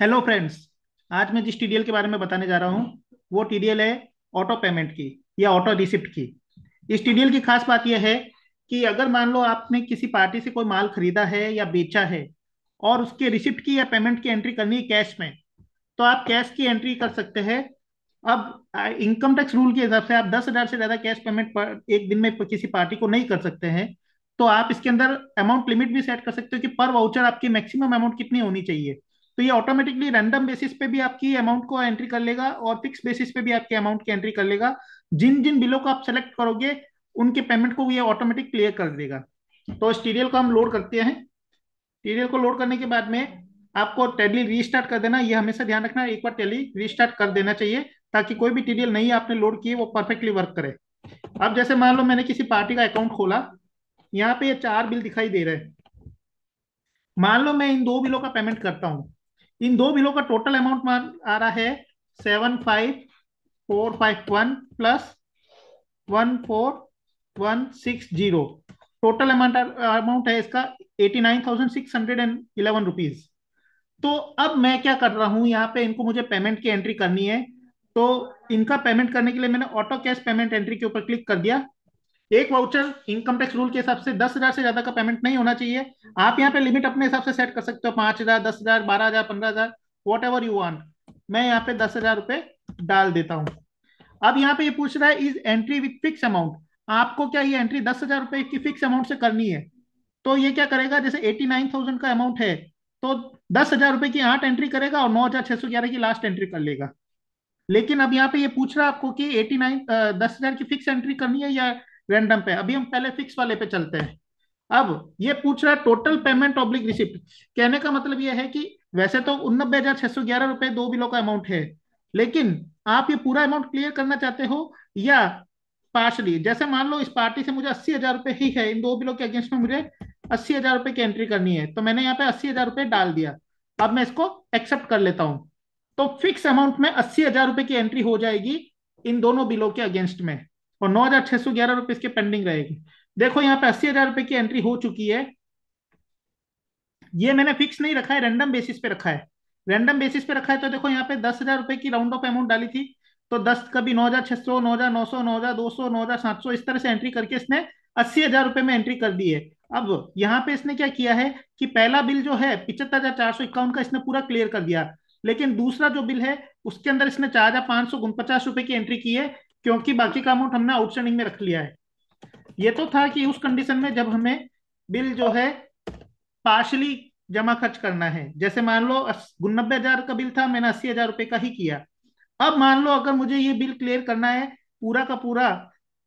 hello friends आज मैं जिस टीडीएल के बारे में बताने जा रहा हूँ वो टीडीएल है ऑटो पेमेंट की या ऑटो रिसिप्ट की इस टीडीएल की खास बात यह है कि अगर मान लो आपने किसी पार्टी से कोई माल खरीदा है या बेचा है और उसके रिसिप्ट की या पेमेंट की एंट्री करनी है कैश में तो आप कैश की एंट्री कर सकते हैं अब इनकम टैक्स रूल के हिसाब से आप दस हजार से ज्यादा कैश पेमेंट पर एक दिन में किसी पार्टी को नहीं कर सकते हैं तो आप इसके अंदर अमाउंट लिमिट भी सेट कर सकते हो कि पर वाउचर आपकी मैक्सिमम अमाउंट कितनी होनी चाहिए तो ये ऑटोमेटिकली रैंडम बेसिस पे भी आपकी अमाउंट को एंट्री कर लेगा और फिक्स बेसिस पे भी आपके अमाउंट की एंट्री कर लेगा जिन जिन बिलों को आप सेलेक्ट करोगे उनके पेमेंट को ये ऑटोमेटिक क्लियर कर देगा तो स्टीरियल को हम लोड करते हैं टीरियल को लोड करने के बाद में आपको टेली रीस्टार्ट कर देना ये हमेशा ध्यान रखना एक बार टेली रीस्टार्ट कर देना चाहिए ताकि कोई भी टीरियल नहीं आपने लोड किए वो परफेक्टली वर्क करे अब जैसे मान लो मैंने किसी पार्टी का अकाउंट खोला यहाँ पे ये चार बिल दिखाई दे रहे हैं मान लो मैं इन दो बिलों का पेमेंट करता हूँ इन दो बिलों का टोटल अमाउंट आ रहा है seven five four five one plus one four one six zero total amount amount है इसका eighty nine thousand six hundred and eleven rupees तो अब मैं क्या कर रहा हूं यहाँ पे इनको मुझे पेमेंट की एंट्री करनी है तो इनका पेमेंट करने के लिए मैंने ऑटो कैश पेमेंट एंट्री के ऊपर क्लिक कर दिया एक वाउचर इनकम टैक्स रूल के हिसाब से दस हजार से ज्यादा का पेमेंट नहीं होना चाहिए आप यहाँ पे लिमिट अपने हिसाब से सेट कर सकते हो पांच हजार दस हजार बारह हजार पंद्रह हजार वॉट एवर यू वॉन्ट मैं यहाँ पे दस हजार रुपए डाल देता हूँ अब यहाँ पे ये पूछ रहा है is entry with fix amount आपको क्या ये एंट्री दस हजार रुपए की फिक्स अमाउंट से करनी है तो ये क्या करेगा जैसे एटी नाइन थाउजेंड का अमाउंट है तो दस हजार रुपए की आठ एंट्री करेगा और नौ हजार छह सौ ग्यारह की लास्ट एंट्री कर लेगा लेकिन अब यहाँ पे ये पूछ रहा है आपको कि एटी नाइन दस हजार की फिक्स एंट्री करनी है या रैंडम पे अभी हम पहले फिक्स वाले पे चलते हैं अब ये पूछ रहा है टोटल पेमेंट ऑब्लिक रिसिप्ट कहने का मतलब ये है कि वैसे तो उन्नबे हजार छह सौ ग्यारह रुपए दो बिलों का अमाउंट है लेकिन आप ये पूरा अमाउंट क्लियर करना चाहते हो या पार्शली जैसे मान लो इस पार्टी से मुझे अस्सी हजार रुपए ही है इन दो बिलों के अगेंस्ट में मुझे अस्सी हजार रुपए की एंट्री करनी है तो मैंने यहाँ पे अस्सी हजार रुपए डाल दिया अब मैं इसको एक्सेप्ट कर लेता हूँ तो फिक्स अमाउंट में अस्सी हजार रुपए की एंट्री हो जाएगी इन दोनों बिलों के अगेंस्ट में और नौ हजार छह सौ ग्यारह रुपए इसके पेंडिंग रहेगी देखो यहाँ पे अस्सी हजार रुपए की एंट्री हो चुकी है ये मैंने फिक्स नहीं रखा है रैंडम बेसिस पे रखा है रैंडम बेसिस पे रखा है तो देखो यहाँ पे दस हजार रुपए की राउंड ऑफ अमाउंट डाली थी तो दस कभी नौ हजार छह सौ नौ हजार नौ सौ नौ हजार दो सौ नौ हजार सात सौ इस तरह से एंट्री करके इसने अस्सी हजार रुपए में एंट्री कर दी है अब यहाँ पे इसने क्या किया है कि पहला बिल जो है पिछहत्तर हजार चार सौ इक्यावन का इसने पूरा क्लियर कर दिया लेकिन दूसरा जो बिल है उसके अंदर इसने चार हजार पांच सौ उनपचास रुपए की एंट्री की है क्योंकि बाकी का अमाउंट हमने आउटस्टैंडिंग में रख लिया है ये तो था कि उस कंडीशन में जब हमें बिल जो है पार्शली जमा खर्च करना है जैसे मान लो नब्बे हजार का बिल था मैंने अस्सी हजार रुपए का ही किया अब मान लो अगर मुझे ये बिल क्लियर करना है पूरा का पूरा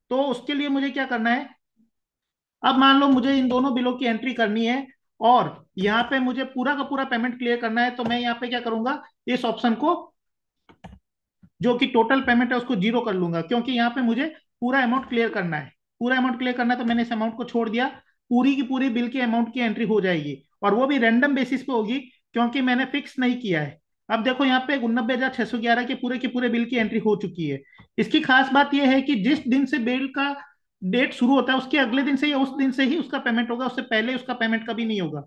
तो उसके लिए मुझे क्या करना है अब मान लो मुझे इन दोनों बिलों की एंट्री करनी है और यहाँ पे मुझे पूरा का पूरा पेमेंट क्लियर करना है तो मैं यहाँ पे क्या करूंगा इस ऑप्शन को जो कि टोटल पेमेंट है उसको जीरो कर लूंगा क्योंकि यहाँ पे मुझे पूरा अमाउंट क्लियर करना है पूरा अमाउंट क्लियर करना है तो मैंने इस अमाउंट को छोड़ दिया पूरी की पूरी बिल की अमाउंट की एंट्री हो जाएगी और वो भी रैंडम बेसिस पे होगी क्योंकि मैंने फिक्स नहीं किया है अब देखो यहाँ पे उन्नबे हजार छह सौ ग्यारह के पूरे के पूरे बिल की एंट्री हो चुकी है इसकी खास बात यह है कि जिस दिन से बिल का डेट शुरू होता है उसके अगले दिन से या उस दिन से ही उसका पेमेंट होगा उससे पहले उसका पेमेंट कभी नहीं होगा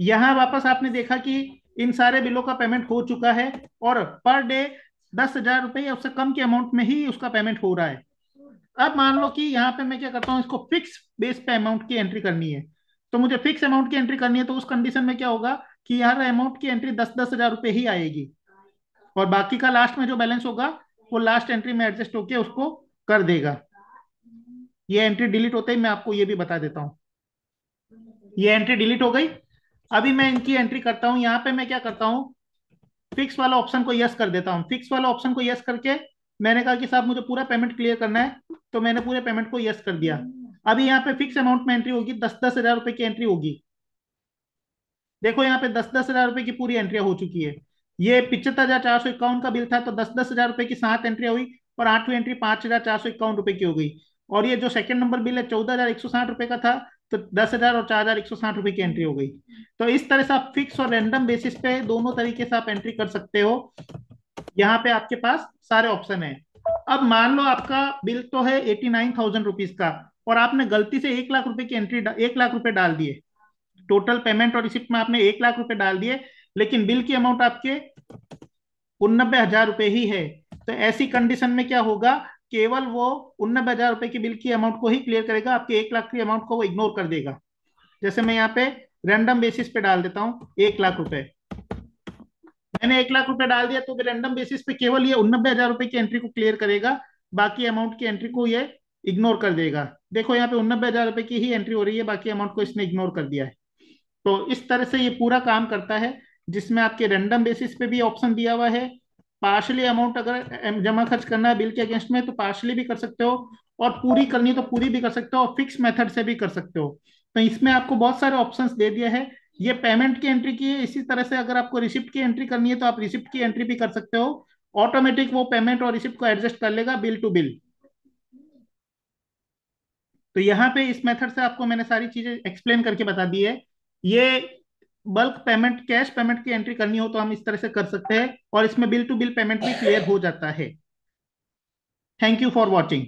यहाँ वापस आपने देखा कि इन सारे बिलों का पेमेंट हो चुका है और पर डे दस हजार रुपए या उससे कम के अमाउंट में ही उसका पेमेंट हो रहा है अब मान लो कि यहाँ पे मैं क्या करता हूँ इसको फिक्स बेस पे अमाउंट की एंट्री करनी है तो मुझे फिक्स अमाउंट की एंट्री करनी है तो उस कंडीशन में क्या होगा कि यार अमाउंट की एंट्री दस दस हजार रुपए ही आएगी और बाकी का लास्ट में जो बैलेंस होगा वो लास्ट एंट्री में एडजस्ट होके उसको कर देगा ये एंट्री डिलीट होते ही मैं आपको ये भी बता देता हूँ ये एंट्री डिलीट हो गई अभी मैं इनकी एंट्री करता हूँ यहाँ पे मैं क्या करता हूँ फिक्स वाला ऑप्शन को यस कर देता हूँ फिक्स वाला ऑप्शन को यस करके मैंने कहा कि साहब मुझे पूरा पेमेंट क्लियर करना है तो मैंने पूरे पेमेंट को यस कर दिया अभी यहाँ पे फिक्स अमाउंट में एंट्री होगी दस दस हजार रुपए की एंट्री होगी देखो यहाँ पे दस दस हजार रुपए की पूरी एंट्री हो चुकी है ये पिछहत्तर हजार चार सौ इक्यावन का बिल था तो दस दस हजार रुपए की सात एंट्री हुई और आठवीं एंट्री पांच हजार चार सौ इक्यावन रुपए की हो गई और ये जो सेकंड नंबर बिल है चौदह हजार एक सौ साठ रुपए का था तो दस हजार और चार हजार एक सौ साठ रुपए की एंट्री हो गई तो इस तरह से आप फिक्स और रैंडम बेसिस पे दोनों तरीके से आप एंट्री कर सकते हो यहाँ पे आपके पास सारे ऑप्शन है अब मान लो आपका बिल तो है एटी नाइन थाउजेंड रुपीज का और आपने गलती से एक लाख रुपए की एंट्री एक लाख रुपए डाल दिए टोटल पेमेंट और रिसिप्ट में आपने एक लाख रुपए डाल दिए लेकिन बिल की अमाउंट आपके उन्नबे हजार रुपए ही है तो ऐसी कंडीशन में क्या होगा केवल वो उन्नबे हजार रुपए के बिल की अमाउंट को ही क्लियर करेगा आपके एक लाख की अमाउंट को वो इग्नोर कर देगा जैसे मैं यहाँ पे रैंडम बेसिस पे डाल देता हूँ एक लाख रुपए मैंने एक लाख रुपए डाल दिया तो रैंडम बेसिस पे केवल ये उन्नबे हजार रुपए की एंट्री को क्लियर करेगा बाकी अमाउंट की एंट्री को ये इग्नोर कर देगा देखो यहाँ पे उन्नबे हजार रुपए की ही एंट्री हो रही है बाकी अमाउंट को इसने इग्नोर कर दिया है तो इस तरह से ये पूरा काम करता है जिसमें आपके रैंडम बेसिस पे भी ऑप्शन दिया हुआ है पार्शली अमाउंट अगर जमा खर्च करना है बिल के अगेंस्ट में तो पार्शली भी कर सकते हो और पूरी करनी तो पूरी भी कर सकते हो और फिक्स मेथड से भी कर सकते हो तो इसमें आपको बहुत सारे ऑप्शन दे दिए है ये पेमेंट की एंट्री की है इसी तरह से अगर आपको रिसिप्ट की एंट्री करनी है तो आप रिसिप्ट की एंट्री भी कर सकते हो ऑटोमेटिक वो पेमेंट और रिसिप्ट को एडजस्ट कर लेगा बिल टू बिल तो यहाँ पे इस मेथड से आपको मैंने सारी चीजें एक्सप्लेन करके बता दी है ये बल्क पेमेंट कैश पेमेंट की एंट्री करनी हो तो हम इस तरह से कर सकते हैं और इसमें बिल टू बिल पेमेंट भी क्लियर हो जाता है थैंक यू फॉर वॉचिंग